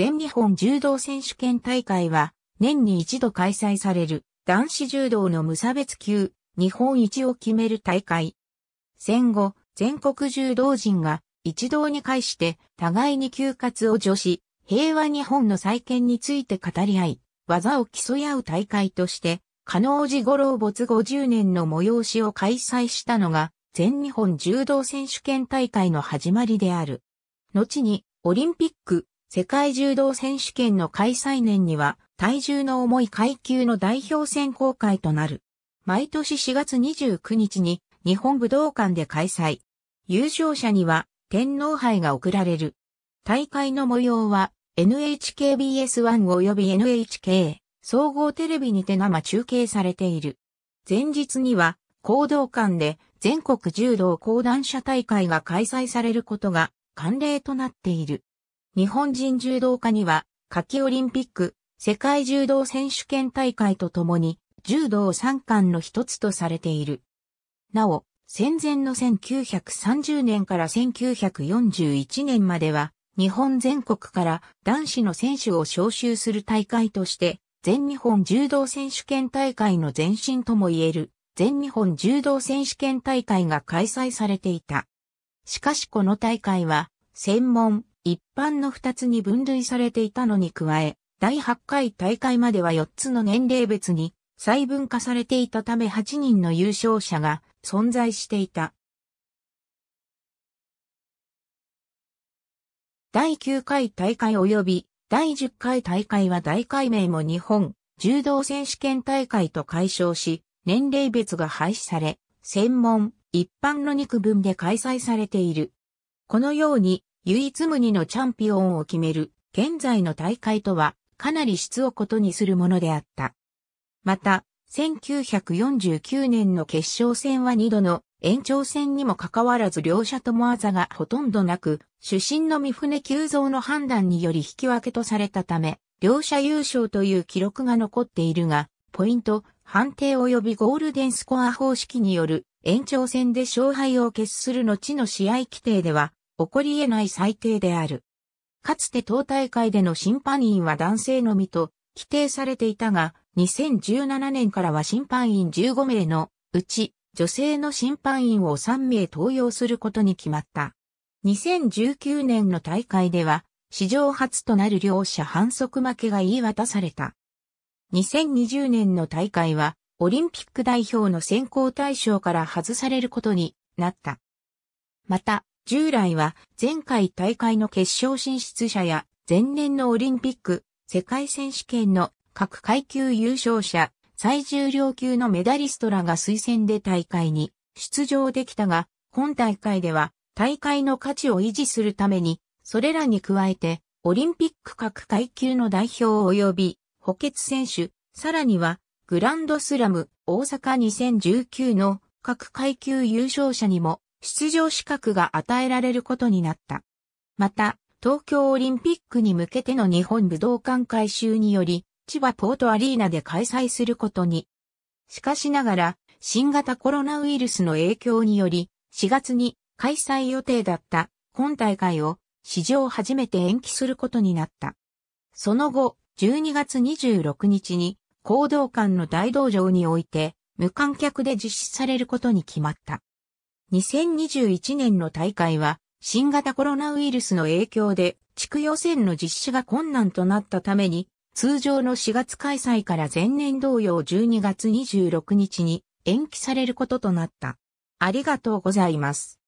全日本柔道選手権大会は年に一度開催される男子柔道の無差別級日本一を決める大会。戦後、全国柔道人が一堂に会して互いに休活を助し、平和日本の再建について語り合い、技を競い合う大会として、加納寺五郎没50年の催しを開催したのが、全日本柔道選手権大会の始まりである。後に、オリンピック、世界柔道選手権の開催年には、体重の重い階級の代表選考会となる。毎年4月29日に日本武道館で開催。優勝者には天皇杯が贈られる。大会の模様は NHKBS1 及び NHK 総合テレビにて生中継されている。前日には行動館で全国柔道講談社大会が開催されることが慣例となっている。日本人柔道家には、夏季オリンピック、世界柔道選手権大会とともに、柔道三冠の一つとされている。なお、戦前の1930年から1941年までは、日本全国から男子の選手を招集する大会として、全日本柔道選手権大会の前身ともいえる、全日本柔道選手権大会が開催されていた。しかしこの大会は、専門、一般の2つに分類されていたのに加え、第8回大会までは4つの年齢別に細分化されていたため8人の優勝者が存在していた。第9回大会及び第10回大会は大会名も日本柔道選手権大会と解消し、年齢別が廃止され、専門、一般の2区分で開催されている。このように唯一無二のチャンピオンを決める、現在の大会とは、かなり質をことにするものであった。また、1949年の決勝戦は2度の延長戦にもかかわらず両者ともあざがほとんどなく、主審の三船急造の判断により引き分けとされたため、両者優勝という記録が残っているが、ポイント、判定及びゴールデンスコア方式による延長戦で勝敗を決する後の試合規定では、起こり得ない最低である。かつて党大会での審判員は男性のみと規定されていたが、2017年からは審判員15名のうち女性の審判員を3名登用することに決まった。2019年の大会では史上初となる両者反則負けが言い渡された。2020年の大会はオリンピック代表の選考対象から外されることになった。また、従来は前回大会の決勝進出者や前年のオリンピック、世界選手権の各階級優勝者、最重量級のメダリストらが推薦で大会に出場できたが、本大会では大会の価値を維持するために、それらに加えて、オリンピック各階級の代表及び補欠選手、さらにはグランドスラム大阪2019の各階級優勝者にも出場資格が与えられることになった。また、東京オリンピックに向けての日本武道館改修により、千葉ポートアリーナで開催することに。しかしながら、新型コロナウイルスの影響により、4月に開催予定だった今大会を史上初めて延期することになった。その後、12月26日に、行動館の大道場において、無観客で実施されることに決まった。2021年の大会は、新型コロナウイルスの影響で、地区予選の実施が困難となったために、通常の4月開催から前年同様12月26日に延期されることとなった。ありがとうございます。